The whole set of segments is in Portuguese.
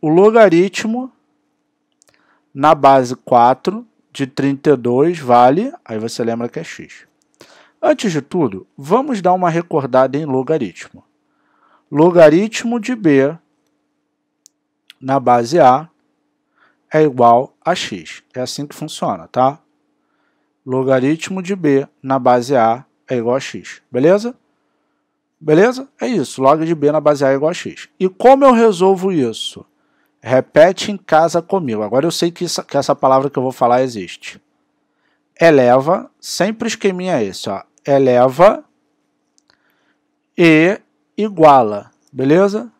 o logaritmo na base 4 de 32 vale, aí você lembra que é x. Antes de tudo, vamos dar uma recordada em logaritmo. Logaritmo de b na base a é igual a x. É assim que funciona, tá? Logaritmo de b na base a é igual a x, beleza? Beleza? É isso, log de b na base a é igual a x. E como eu resolvo isso? Repete em casa comigo. Agora eu sei que essa, que essa palavra que eu vou falar existe. Eleva, sempre o esqueminha é esse, ó. Eleva e iguala, beleza?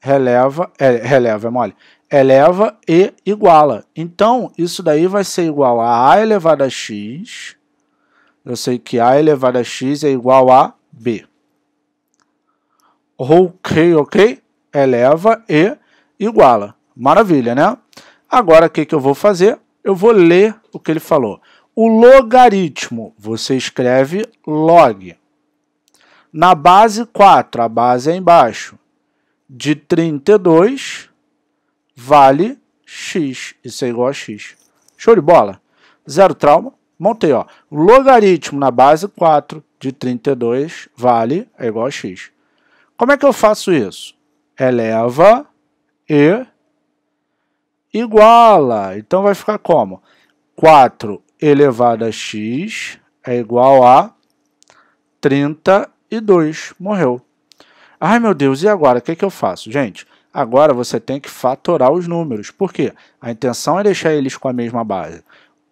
Releva, é, releva, é mole. Eleva e iguala. Então, isso daí vai ser igual a A elevado a x. Eu sei que A elevado a x é igual a B. Ok, ok? Eleva e iguala. Maravilha, né? Agora o que, que eu vou fazer? Eu vou ler o que ele falou. O logaritmo, você escreve log. Na base 4, a base é embaixo, de 32 vale x. Isso é igual a x. Show de bola. Zero trauma. Montei, ó. Logaritmo na base 4 de 32 vale é igual a x. Como é que eu faço isso? Eleva e iguala. Então vai ficar como? 4 elevado a x é igual a 32. Morreu. Ai meu Deus, e agora? O que, é que eu faço? Gente, agora você tem que fatorar os números. Por quê? A intenção é deixar eles com a mesma base.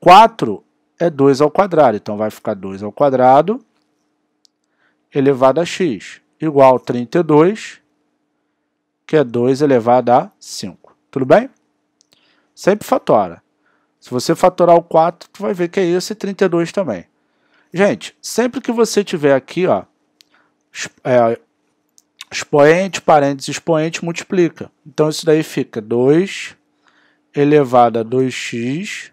4 é 2 ao quadrado, então vai ficar 2 ao quadrado elevado a x igual a 32 que é 2 elevado a 5. Tudo bem? Sempre fatora. Se você fatorar o 4, tu vai ver que é esse 32 também. Gente, sempre que você tiver aqui, ó, é, expoente, parênteses, expoente, multiplica. Então, isso daí fica 2 elevado a 2x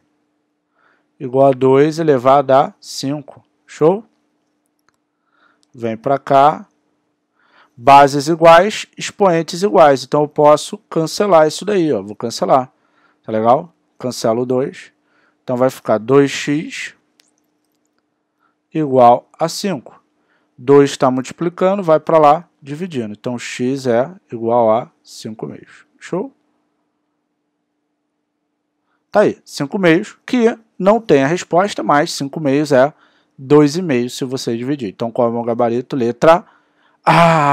igual a 2 elevado a 5. Show? Vem para cá, bases iguais, expoentes iguais. Então eu posso cancelar isso daí, ó. Vou cancelar. Tá legal? Cancelo 2. Então vai ficar 2x igual a 5. 2 está multiplicando, vai para lá dividindo. Então x é igual a 5 meios. Show? Tá aí, 5 meios, que não tem a resposta, mas 5 meios é 2,5 se você dividir. Então, qual é o meu gabarito? Letra A.